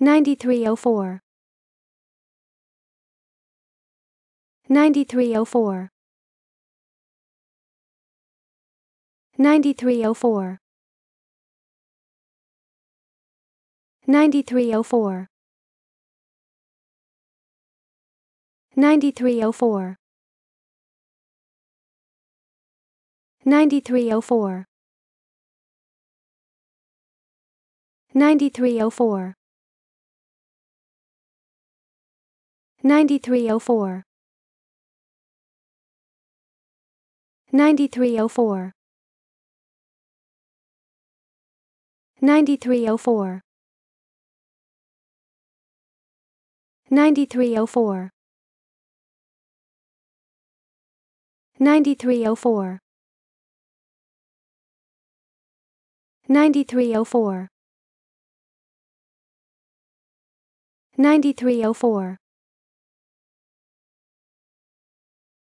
9304 9304 9304 9304 9304 9304 9304 9304 9304 9304 9304 9304 9304 9304